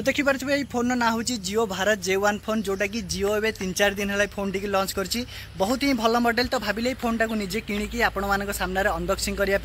তো দেখিপারে এই ফোন না হচ্ছে Jio Bharat J one phone যেটা কি জিও এবে তিন চার দিন হল ফোনটি লঞ্চ করছি বহুত হি ভাল মডেল তো ভাবিলে এই ফোনটা নিজে কিণিকি আপনার সামনে অনবক্সিং করা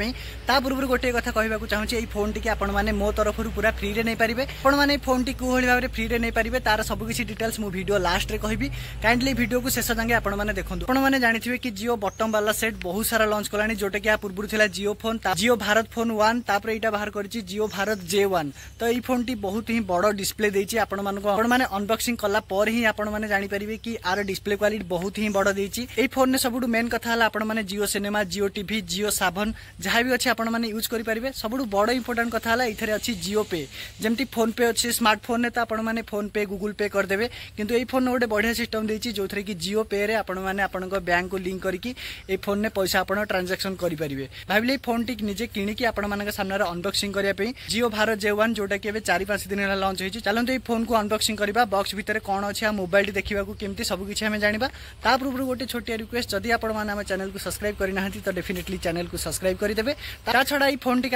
তা পূর্ব গোটে কথা কহবাকে চাহুছি এই ফোনটি আপনার মো তরফ পুরা ফ্রি রে পারে আপনার এই ফোনটি কোভাবে ভাবে ফ্রি রে পারে তার সবুকিছি ডিটেলস মু ভিডিও লাস্টে কহবি কাইন্ডলি ভিডিওকে শেষ যাকে আপনার দেখুন আপনার জাঁথিবে কি জিও বটম বালা সেট বহু সারা লঞ্চ কলা যেটা কি পূর্ব লা Jio phone Jio Bharat phone one তাপরে এইটা বাহার করেছি জিও ভারত জে ওয়ান তো এই ফোনটি বহুত হি বড় ডিসপ্লে দিয়েছি আপনার আপনার অনবক্সিং কলা পরে হি আপনার জাঁপারে কি আর ডিসপ্লে কোয়ালিটি বহুত হি বড় দিয়েছি এই ফোনে সবুঠ মেন কথা হল আপনার জিও সিনেমা জিও টিভি জিও সাভন যা বি অছে আপনার ইউজ করে পারবে সবুঠ বড় ইম্পর্টাট কথা হল এইথে অছি জিও পে যেমনি ফোন পে অছে স্মার্টফোনে তো আপনার ফোন পে গুগল পে କରିଦେବେ କିନ୍ତୁ ଏଇ ଫୋନ୍ ଗୋଟେ ବଢ଼ିଆ ସିଷ୍ଟମ୍ ଦେଇଛି ଯେଉଁଥିରେ କି ଜିଓ ପେରେ ଆପଣମାନେ ଆପଣଙ୍କ ବ୍ୟାଙ୍କକୁ ଲିଙ୍କ୍ କରିକି ଏଇ ଫୋନ୍ରେ ପଇସା ଆପଣ ଟ୍ରାନ୍ଜାକ୍ସନ୍ କରିପାରିବେ ଭାବିଲେ ଏଇ ଫୋନ୍ଟି ନିଜେ କିଣିକି ଆପଣମାନଙ୍କ ସାମ୍ନାରେ ଅନବକ୍ସିଂ କରିବା ପାଇଁ ଜିଓ ଭାରତ ଜେ ୱାନ୍ ଯେଉଁଟାକି ଏବେ ଚାରି ପାଞ୍ଚ ଦିନ ହେଲା ଲଞ୍ଚ ହେଇଛି फोन को अनबक्सिङ बक्स भएर कम अब देखेको कि सबक जाँदा गोटे छोटि रिक्वेस्ट आउँदै आम च्याने सब्सक्राइब गरिफिनेटली च्यानलको सब्सक्राइब गरिदि छ यो फोन टि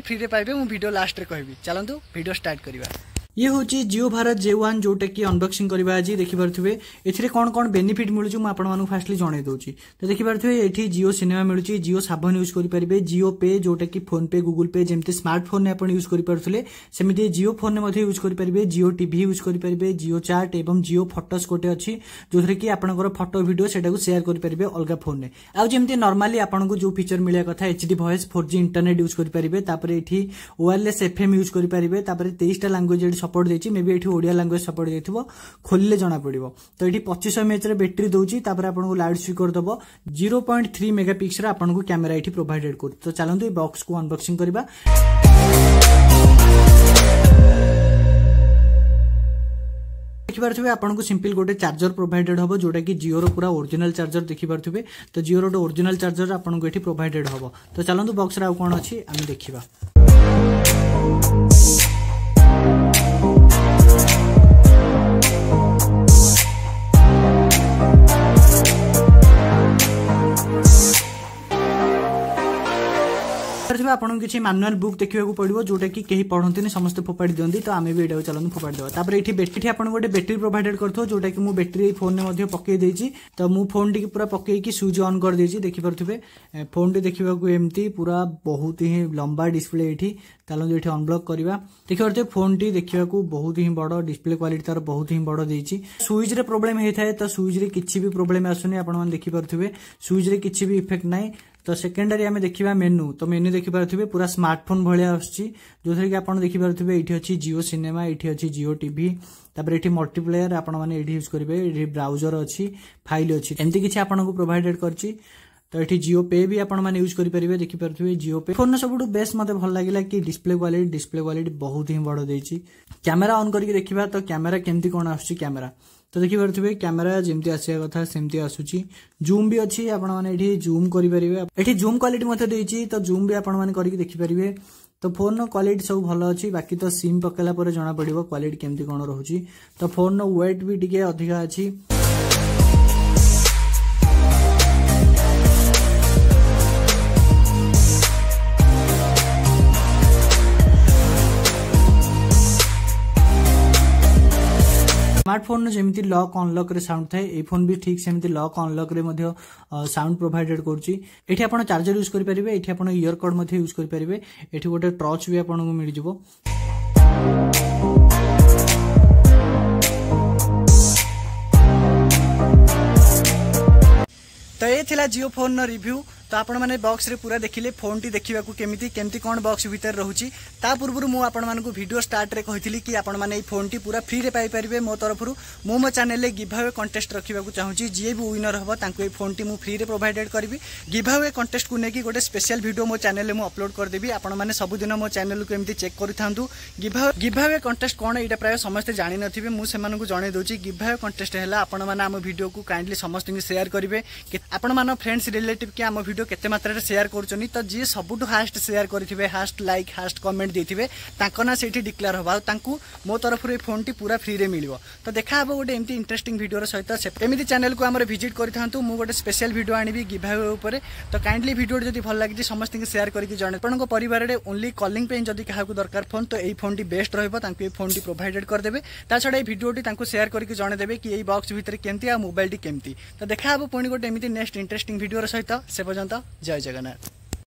फ्री के फ्रिय म भिडियो लास्ट्रेबि चाहन्छु भिडियो स्टार ଇଏ ହେଉଛି ଜିଓ ଭାରତ ଜେ ୱାନ୍ ଯେଉଁଟାକି ଅନବକ୍ସିଂ କରିବା ଆଜି ଦେଖିପାରୁଥିବେ ଏଥିରେ କ'ଣ କ'ଣ ବେନିଫିଟ୍ ମିଳୁଛି ମୁଁ ଆପଣମାନଙ୍କୁ ଫାଷ୍ଟଲି ଜଣାଇ ଦେଉଛି ତ ଦେଖିପାରୁଥିବେ ଏଠି ଜିଓ ସିନେମା ମିଳୁଛି ଜିଓ ସାଭନ ୟୁଜ୍ କରିପାରିବେ ଜିଓ ପେ ଯେଉଁଟାକି ଫୋନ୍ପେ ଗୁଗୁଲ୍ ପେ ଯେମିତି ସ୍ମାର୍ଟଫୋନ୍ରେ ଆପଣ ୟୁଜ୍ କରିପାରୁଥିଲେ ସେମିତି ଜିଓ ଫୋନ୍ରେ ମଧ୍ୟ ୟୁଜ୍ କରିପାରିବେ ଜିଓ ଟିଭି ୟୁଜ୍ କରିପାରିବେ ଜିଓ ଚାଟ୍ ଏବଂ ଜିଓ ଫଟୋସ୍ ଗୋଟେ ଅଛି ଯେଉଁଥିରେ କି ଆପଣଙ୍କର ଫଟୋ ଭିଡ଼ିଓ ସେଟାକୁ ସେୟାର କରିପାରିବେ ଅଲଗା ଫୋନ୍ରେ ଆଉ ଯେମିତି ନର୍ମାଲି ଆପଣଙ୍କୁ ଯେଉଁ ଫିଚର ମିଳିବା କଥା H D voice four G internet use କରିପାରିବେ ତାପରେ ଏଠି ୱାୟାରଲେସ୍ ଏଫ୍ଏମ୍ ୟୁଜ୍ କରିପାରିବେ ତାପରେ ତେଇଶଟା ଲାଙ୍ଗୁଏଜ୍ ସପୋର୍ଟ ଦେଇଛି ମେ ବି ଏଠି ଓଡ଼ିଆ ଲାଙ୍ଗୁଏଜ ସପୋର୍ଟ ଦେଇଥିବ ଖୋଲିଲେ ଜଣାପଡ଼ିବ ତ ଏଠି ପଚିଶ ଏମ୍ ଏଚ୍ର ବ୍ୟାଟେରୀ ଦେଉଛି ତାପରେ ଆପଣଙ୍କୁ ଲାଉଡ ସ୍ପିକର ଦେବ zero point three mega pixel ଆପଣଙ୍କୁ କ୍ୟାମେରା ଏଠି ପ୍ରୋଭାଇଡେଡ୍ କରୁଛି ତ ଚାଲନ୍ତୁ ଏ ବକ୍ସକୁ ଅନବକ୍ସିଂ କରିବା ଦେଖିପାରୁଥିବେ ଆପଣଙ୍କୁ ସିମ୍ପଲ୍ ଗୋଟେ ଚାର୍ଜର ପ୍ରୋଭାଇଡେଡ୍ ହେବ ଯେଉଁଟାକି ଜିଓର ପୁରା ଓରିଜିନାଲ ଚାର୍ଜର ଦେଖିପାରୁଥିବେ ତ ଜିଓର ଗୋଟେ ଓରିଜିନାଲ ଚାର୍ଜର ଆପଣଙ୍କୁ ଏଠି ପ୍ରୋଭାଇଡେଡ୍ ହେବ ତ ଚାଲନ୍ତୁ ବକ୍ସରେ ଆଉ କ'ଣ ଅଛି ଆମେ ଦେଖିବା ଥିବା ଆପଣଙ୍କୁ କିଛି ମାନୁଆଲ ବୁକ୍ ଦେଖିବାକୁ ପଡ଼ିବ ଯେଉଁଟାକି କେହି ପଢ଼ନ୍ତିନି ସମସ୍ତେ ଫୋପାଡ଼ି ଦିଅନ୍ତି ତ ଆମେ ବି ଏଇଟାକୁ ଚାଲନ୍ତୁ ଫୋପାଡ଼ି ଦେବା ତାପରେ ଏଠି ବ୍ୟାଟେରୀ ଆପଣଙ୍କୁ ଗୋଟେ ବ୍ୟାଟେରୀ ପ୍ରୋଭାଇଡେଡ୍ କରିଥିବ ଯେଉଁଟାକି ମୁଁ ବ୍ୟାଟେରୀ ଏଇ ଫୋନ୍ରେ ମଧ୍ୟ ପକାଇ ଦେଇଛି ତ ମୁଁ ଫୋନ୍ଟିକି ପୁରା ପକାଇକି ସୁଇଚ୍ ଅନ୍ କରିଦେଇଛି ଦେଖିପାରୁଥିବେ ଫୋନ୍ଟି ଦେଖିବାକୁ ଏମିତି ପୁରା ବହୁତ ହିଁ ଲମ୍ବା ଡିସପ୍ଲେ ଏଠି ଚାଲନ୍ତୁ ଏଠି ଅନବ୍ଲକ୍ କରିବା ଦେଖିପାରୁଥିବେ ଫୋନ୍ଟି ଦେଖିବାକୁ ବହୁତ ହିଁ ବଡ଼ ଡିସପ୍ଲେ କ୍ୱାଲିଟି ତାର ବହୁତ ହିଁ ବଡ଼ ଦେଇଛି ସୁଇଚ୍ରେ ପ୍ରୋବ୍ଲେମ୍ ହେଇଥାଏ ତ ସୁଇଚ୍ରେ କିଛି ବି ପ୍ରୋବ୍ଲେମ୍ ଆସୁନି ଆପଣମାନେ ଦେଖିପାରୁଥିବେ ସୁଇଚ୍ରେ କିଛି ବି ଇଫେକ୍ଟ ନାହିଁ ତ ସେକେଣ୍ଡାରୀ ଆମେ ଦେଖିବା ମେନୁ ତ ମେନୁ ଦେଖିପାରୁଥିବେ ପୁରା ସ୍ମାର୍ଟଫୋନ୍ ଭଳିଆ ଆସୁଛି ଯେଉଁଥିରେ କି ଆପଣ ଦେଖିପାରୁଥିବେ ଏଇଠି ଅଛି ଜିଓ ସିନେମା ଏଇଠି ଅଛି ଜିଓ ଟିଭି ତାପରେ ଏଠି ମଲ୍ଟିପ୍ଲେୟାର ଆପଣମାନେ ଏଇଠି ୟୁଜ୍ କରିବେ ଏଠି ବ୍ରାଉଜର ଅଛି ଫାଇଲ୍ ଅଛି ଏମିତି କିଛି ଆପଣଙ୍କୁ ପ୍ରୋଭାଇଡେଡ୍ କରିଛି ତ ଏଠି ଜିଓ ପେ ବି ଆପଣମାନେ ୟୁଜ୍ କରିପାରିବେ ଦେଖିପାରୁଥିବେ ଜିଓ ପେ ଫୋନ୍ର ସବୁଠୁ ବେଷ୍ଟ ମୋତେ ଭଲ ଲାଗିଲା କି ଡିସପ୍ଲେ କ୍ୱାଲିଟି ଡିସପ୍ଲେ କ୍ୱାଲିଟି ବହୁତ ହିଁ ବଡ଼ ଦେଇଛି କ୍ୟାମେରା ଅନ୍ କରିକି ଦେଖିବା ତ କ୍ୟାମେରା କେମିତି କ'ଣ ଆସୁଛି କ୍ୟାମେରା ତ ଦେଖିପାରୁଥିବେ କ୍ୟାମେରା ଯେମିତି ଆସିବା କଥା ସେମିତି ଆସୁଛି ଜୁମ୍ ବି ଅଛି ଆପଣମାନେ ଏଠି ଜୁମ୍ କରିପାରିବେ ଏଠି ଜୁମ୍ କ୍ୱାଲିଟି ମଧ୍ୟ ଦେଇଛି ତ ଜୁମ୍ ବି ଆପଣମାନେ କରିକି ଦେଖିପାରିବେ ତ ଫୋନ୍ର କ୍ୱାଲିଟି ସବୁ ଭଲ ଅଛି ବାକି ତ ସିମ୍ ପକାଇଲା ପରେ ଜଣାପଡ଼ିବ କ୍ୱାଲିଟି କେମିତି କ'ଣ ରହୁଛି ତ ଫୋନ୍ର ୱେଟ୍ ବି ଟିକେ ଅଧିକା ଅଛି ସ୍ମାର୍ଟଫୋନ୍ରେ ଯେମିତି ଲକ୍ ଅନ୍ଲକ୍ରେ ସାଉଣ୍ଡ ଥାଏ ଏଇ ଫୋନ୍ ବି ଠିକ୍ ସେମିତି ଲକ୍ ଅନ୍ଲକ୍ରେ ମଧ୍ୟ ସାଉଣ୍ଡ ପ୍ରୋଭାଇଡେଡ୍ କରୁଛି ଏଠି ଆପଣ ଚାର୍ଜର ୟୁଜ୍ କରିପାରିବେ ଏଠି ଆପଣ ଇୟର କର୍ଡ଼ ମଧ୍ୟ ୟୁଜ୍ କରିପାରିବେ ଏଠି ଗୋଟେ ଟର୍ଚ୍ଚ ବି ଆପଣଙ୍କୁ ମିଳିଯିବ ତ ଏ ଥିଲା ଜିଓ ଫୋନ୍ର ରିଭ୍ୟୁ त आपक्स पूरा देखि फोन टी देखेको के बक्स भित्र रह पूर्व म भिडियो स्टारे कि आई फोन पूरा फ्रिएले पापे मर मो च्यानल गिभावे कन्टेस्ट रुकु चाहन्छु जिएनर हे फोन मिभाइडेड गरे गिभावे कन्टेस्टको नकि गे स्पेल् भिडियो मो च्यानल अपलोड गरिदे आउन मो च्यानलको एमि चेक गरिन्थ्यो गिभाव गिभा कन्टेस्ट कन्टा प्रायः समस्तै जाने नभेँ जे गिभाव कन्टेस्ट होला भिडियोको कइन्ली समस्या सेयर गरे आप्रेन्ड्स रिलेटिभ के आम्म भिडियो ভিডিও কেতে মাত্রায় সেয়ার করছেন তো যে সবুঠু হাস্ট সেয়ার করে হাস্ট লাইক হাস্ট কমেন্ট দিয়ে তাঁর না সেইটি ডিক্লেয়ার হব তাঁকু মো তরফ এই ফোনটি পুরা ফ্রি মিলব তো দেখা হব গোটে এমনি ইন্টারেস্টিং ভিডিওর সহ এমনি চ্যানেলকে আমার ভিজিট করে থাকুন মু গোটে স্পেশাল ভিডিও আনবি গিভাওয়ে উপরে তো কাইন্ডলি ভিডিওটি যদি ভাল লাগে সমস্ত সেয়ার করি জন আপনার পরিবারের ওনলি কলিং পেয়ে যদি কাহকু দরকার ফোন তো এই ফোনটি বেস্ট রহব তাঁকু এই ফোনটি প্রোভাইডেড করেদেবে তাছাড়া এই ভিডিওটি তাঁকু সেয়ার করি জনেদেবে কি এই বক্স ভিতরে কেমতি আর মোবাইলটি কেমতি তো দেখা হব পুঁ গোটে এমনি নেক্সট ইন্টারেস্টিং ভিডিওর সহ সে পর্যন্ত जय जगन्नाथ